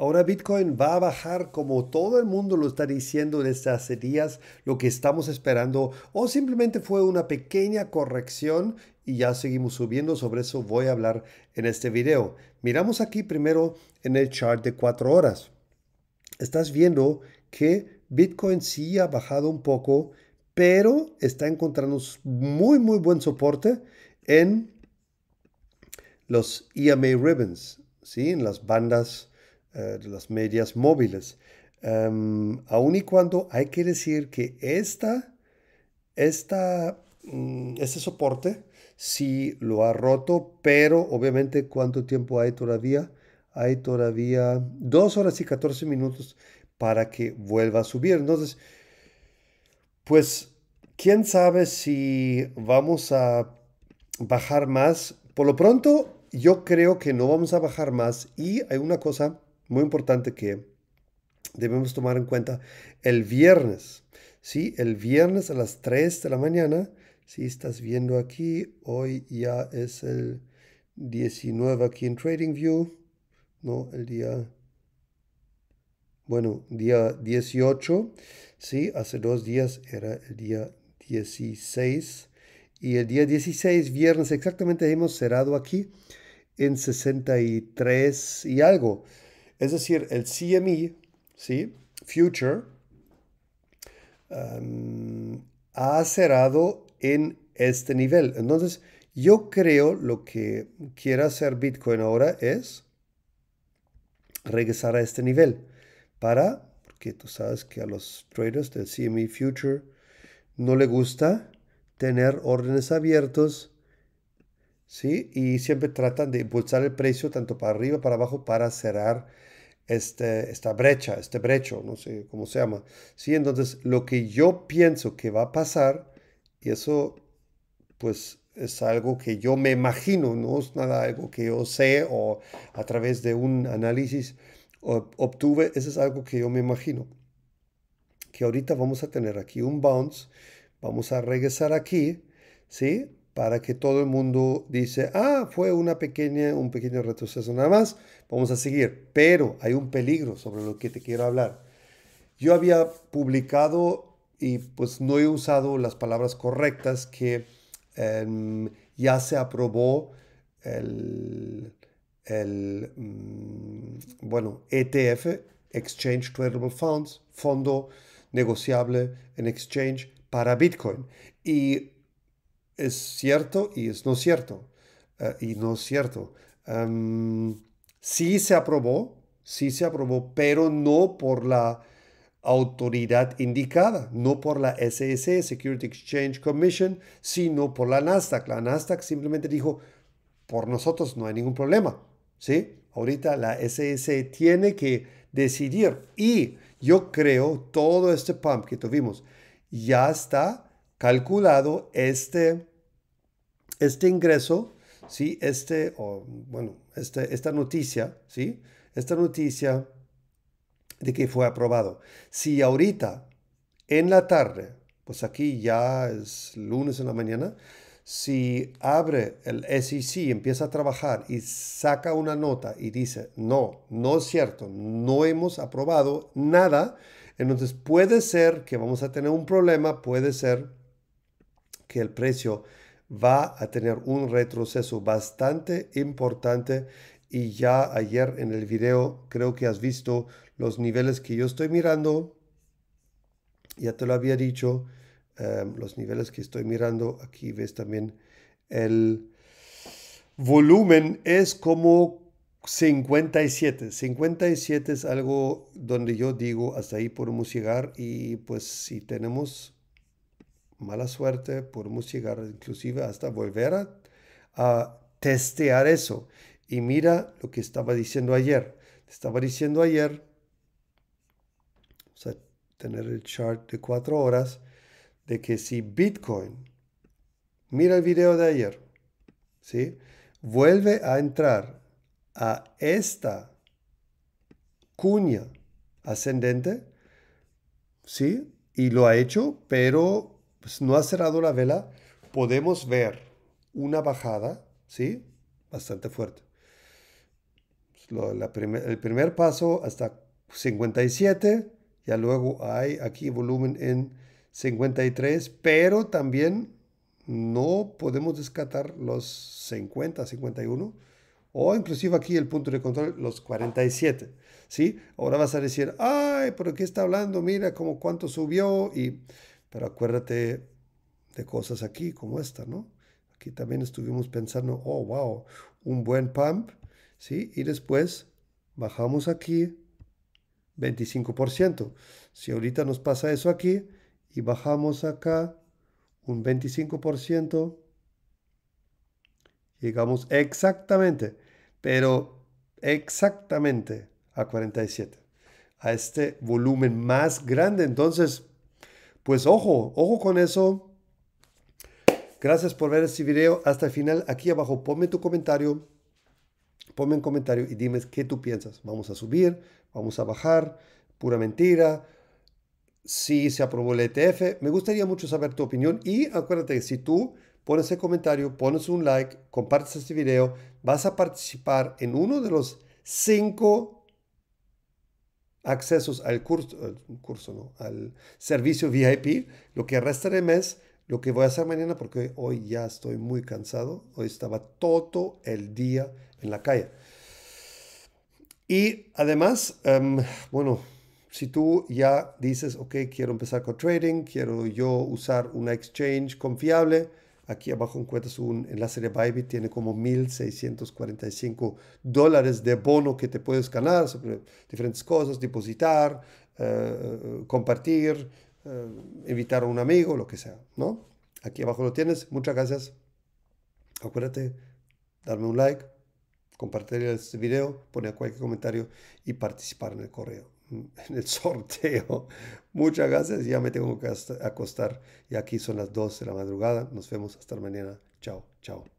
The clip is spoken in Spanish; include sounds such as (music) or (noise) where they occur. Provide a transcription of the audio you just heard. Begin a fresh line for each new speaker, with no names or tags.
Ahora Bitcoin va a bajar como todo el mundo lo está diciendo desde hace días, lo que estamos esperando, o simplemente fue una pequeña corrección y ya seguimos subiendo. Sobre eso voy a hablar en este video. Miramos aquí primero en el chart de cuatro horas. Estás viendo que Bitcoin sí ha bajado un poco, pero está encontrando muy, muy buen soporte en los EMA ribbons, ¿sí? en las bandas eh, de las medias móviles. aún em, aun y cuando hay que decir que esta, esta, mm, este soporte sí lo ha roto, pero obviamente cuánto tiempo hay todavía. Hay todavía 2 horas y 14 minutos para que vuelva a subir. Entonces, pues, quién sabe si vamos a bajar más. Por lo pronto, yo creo que no vamos a bajar más. Y hay una cosa muy importante que debemos tomar en cuenta el viernes. ¿sí? El viernes a las 3 de la mañana, si estás viendo aquí, hoy ya es el 19 aquí en TradingView, ¿no? El día, bueno, día 18, ¿sí? Hace dos días era el día 16 y el día 16, viernes exactamente, hemos cerrado aquí en 63 y algo. Es decir, el CME, ¿sí? Future, em, ha cerrado en este nivel. Entonces, yo creo lo que quiere hacer Bitcoin ahora es regresar a este nivel para, porque tú sabes que a los traders del CME Future no le gusta tener órdenes abiertos ¿sí? Y siempre tratan de impulsar el precio tanto para arriba, para abajo, para cerrar este, esta brecha, este brecho, no sé cómo se llama, ¿sí? Entonces, lo que yo pienso que va a pasar, y eso, pues, es algo que yo me imagino, no es nada algo que yo sé o a través de un análisis obtuve, eso es algo que yo me imagino. Que ahorita vamos a tener aquí un bounce, vamos a regresar aquí, ¿sí? para que todo el mundo dice, ah, fue una pequeña, un pequeño retroceso nada más, vamos a seguir. Pero hay un peligro sobre lo que te quiero hablar. Yo había publicado y pues no he usado las palabras correctas que em, ya se aprobó el, mm, bueno, ETF, Exchange Tradable Funds, fondo negociable en exchange para Bitcoin. Y es cierto y es no cierto. Eh, y no es cierto. sí se aprobó, sí se aprobó, pero no por la autoridad indicada, no por la SEC, Security Exchange Commission, sino por la Nasdaq. La Nasdaq simplemente dijo, por nosotros no hay ningún problema, ¿sí? Ahorita la SEC tiene que decidir y yo creo todo este pump que tuvimos ya está calculado este, este ingreso, ¿sí? Este, bueno, este, esta noticia, ¿sí? Esta noticia de que fue aprobado. Si ahorita, en la tarde, pues aquí ya es lunes en la mañana, si abre el SEC, empieza a trabajar y saca una nota y dice, no, no es cierto, no hemos aprobado nada, entonces puede ser que vamos a tener un problema, puede ser que el precio va a tener un retroceso bastante importante y ya ayer en el video creo que has visto los niveles que yo estoy mirando. Ya te lo había dicho, em, los niveles que estoy mirando, aquí ves también el volumen es como 57. 57 es algo donde yo digo hasta ahí podemos llegar y pues si tenemos mala suerte, podemos llegar inclusive hasta volver a, testear eso. Y mira lo que estaba diciendo ayer. Estaba diciendo ayer, vamos a tener el chart de cuatro horas, de que si Bitcoin, mira el video de ayer, ¿sí? vuelve a entrar a esta cuña ascendente, ¿sí? Y lo ha hecho, pero pues no ha cerrado la vela, podemos ver una bajada, ¿sí? Bastante fuerte. Pues, el primer paso hasta 57, ya luego hay aquí volumen en 53, pero también no podemos descartar los 50, 51 o inclusive aquí el punto de control, los 47, ¿sí? Ahora vas a decir, ay, pero ¿qué está hablando? Mira cómo cuánto subió y pero acuérdate de cosas aquí como esta, ¿no? Aquí también estuvimos pensando, oh, wow, un buen pump, ¿sí? Y después bajamos aquí 25%. Si ahorita nos pasa eso aquí y bajamos acá un 25%, llegamos exactamente, pero exactamente a 47, a este volumen más grande. Entonces, pues ojo, ojo con eso. Gracias por ver este video hasta el final. Aquí abajo ponme tu comentario. Ponme un comentario y dime qué tú piensas. ¿Vamos a subir? ¿Vamos a bajar? ¿Pura mentira? Si se aprobó el ETF. Me gustaría mucho saber tu opinión. Y acuérdate que si tú pones ese comentario, pones un like, compartes este video, vas a participar en uno de los cinco accesos al curso, curso no, al servicio VIP. Lo que resta de mes, lo que voy a hacer mañana, porque hoy ya estoy muy cansado. Hoy estaba todo el día en la calle. Y además, em, bueno, si tú ya dices, ok, quiero empezar con trading, quiero yo usar una exchange confiable, Aquí abajo encuentras un enlace de Bybit, tiene como 1.645 dólares de bono que te puedes ganar sobre diferentes cosas, depositar, eh, eh, compartir, eh, invitar a un amigo, lo que sea, ¿no? Aquí abajo lo tienes, muchas gracias. Acuérdate, darme un like, compartir este video, poner cualquier comentario y participar en el correo en el (laughs) sorteo. Muchas gracias. Ya me tengo que acostar. Y aquí son las 2 de la madrugada. Nos vemos hasta mañana. Chao, chao.